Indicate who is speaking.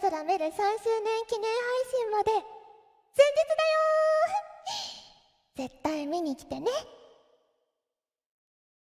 Speaker 1: 夜空める3周年記念配信まで前
Speaker 2: 日
Speaker 3: だよ絶対見に来てね